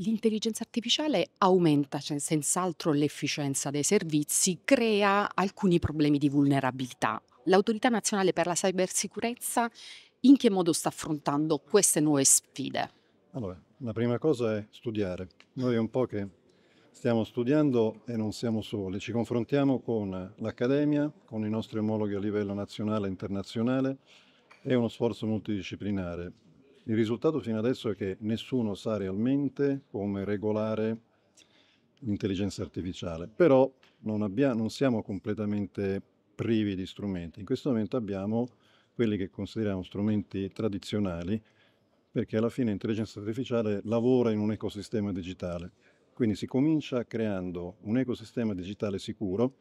L'intelligenza artificiale aumenta cen- cioè senz'altro l'efficienza dei servizi, crea alcuni problemi di vulnerabilità. L'Autorità Nazionale per la Cybersicurezza in che modo sta affrontando queste nuove sfide? Allora, la prima cosa è studiare. Noi è un po' che stiamo studiando e non siamo soli, ci confrontiamo con l'Accademia, con i nostri omologhi a livello nazionale e internazionale, è uno sforzo multidisciplinare. Il risultato fino adesso è che nessuno sa realmente come regolare l'intelligenza artificiale, però non, abbia, non siamo completamente privi di strumenti. In questo momento abbiamo quelli che consideriamo strumenti tradizionali, perché alla fine l'intelligenza artificiale lavora in un ecosistema digitale. Quindi si comincia creando un ecosistema digitale sicuro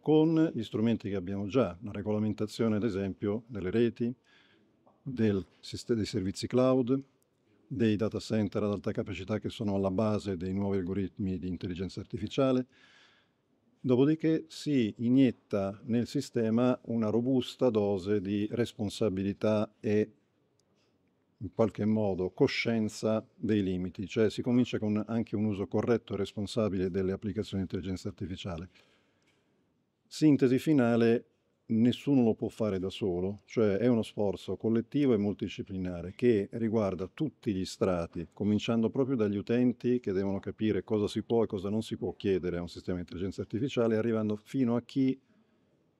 con gli strumenti che abbiamo già, la regolamentazione ad esempio delle reti, del, sistema dei servizi cloud, dei data center ad alta capacità che sono alla base dei nuovi algoritmi di intelligenza artificiale. Dopodiché si inietta nel sistema una robusta dose di responsabilità e in qualche modo coscienza dei limiti, cioè si comincia con anche un uso corretto e responsabile delle applicazioni di intelligenza artificiale. Sintesi finale, nessuno lo può fare da solo, cioè è uno sforzo collettivo e multidisciplinare che riguarda tutti gli strati, cominciando proprio dagli utenti che devono capire cosa si può e cosa non si può chiedere a un sistema di intelligenza artificiale, arrivando fino a chi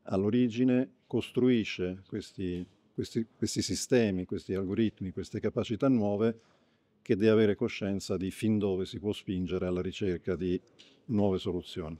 all'origine costruisce questi, questi, questi sistemi, questi algoritmi, queste capacità nuove che deve avere coscienza di fin dove si può spingere alla ricerca di nuove soluzioni.